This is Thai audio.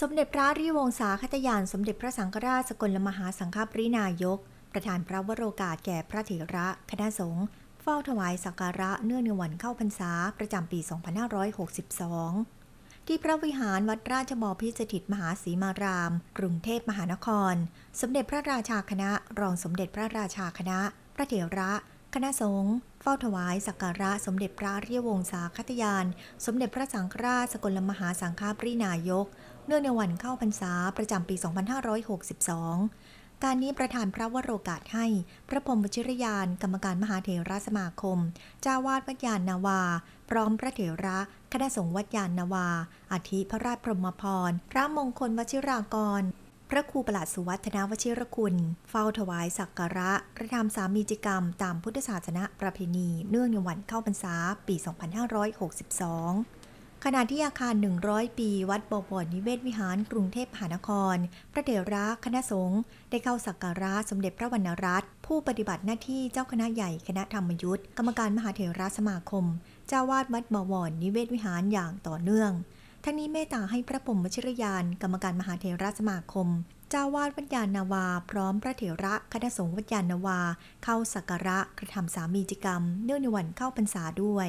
สมเด็จพระริวงศาคตยาน สมเด็จพระสังฆราชสกลมหาสังฆปรินายก ประธานพระวโรกาสแก่พระเถระ คณะสงฆ์ เฝ้าถวาย สักการะเนื่องในวันเข้าพรรษาประจำปี 2562 ที่พระวิหารวัดราชบพิสถิตมหาสีมาราม กรุงเทพมหานคร สมเด็จพระราชาคณะ รองสมเด็จพระราชาคณะ พระเถระ คณะสงฆ์ เฝ้าถวาย สักการะ สมเด็จพระเรียวงศาคตยาน สมเด็จพระสังฆราชสกลมหาสังฆปรินายกเนื่องในวันเข้าพรรษาประจำ ปี 2562 การนี้ประธานพระวโรกาสให้ พระพรมวชิรยาน กรรมการมหาเถรสมาคมจ้าวาดวัดยานนาวา พร้อมพระเถระ คณะสงฆ์วัดยานนาวา อาทิพระราชพรหมพรพระมงคลวชิรากร พระครูประหลัดสุวัฒนวชิรคุณ เฝ้าถวายสักการะกระทำสามีจิกรรม ตามพุทธศาสนาประเพณี เนื่องในวันเข้าพรรษาปี 2562ขณะที่อาคาร 100 ปี วัด บวรนิเวศวิหาร กรุงเทพมหานคร พระเถระคณะสงฆ์ได้เข้าสักการะสมเด็จพระวรรณรัตน์ผู้ปฏิบัติหน้าที่เจ้าคณะใหญ่คณะธรรมยุทธ์กรรมการมหาเถระสมาคมเจ้าวาดวัด บวรนิเวศวิหารอย่างต่อเนื่องท่านนี้เมตตาให้พระปมวชิรยาน กรรมการมหาเถระสมาคมเจ้าวาดวัญญาณาวา พร้อมพระเถระคณะสงฆ์วัญญาณาวา เข้าสักการะกระทำสามีจิกรรม เนื่องในวันเข้าพรรษาด้วย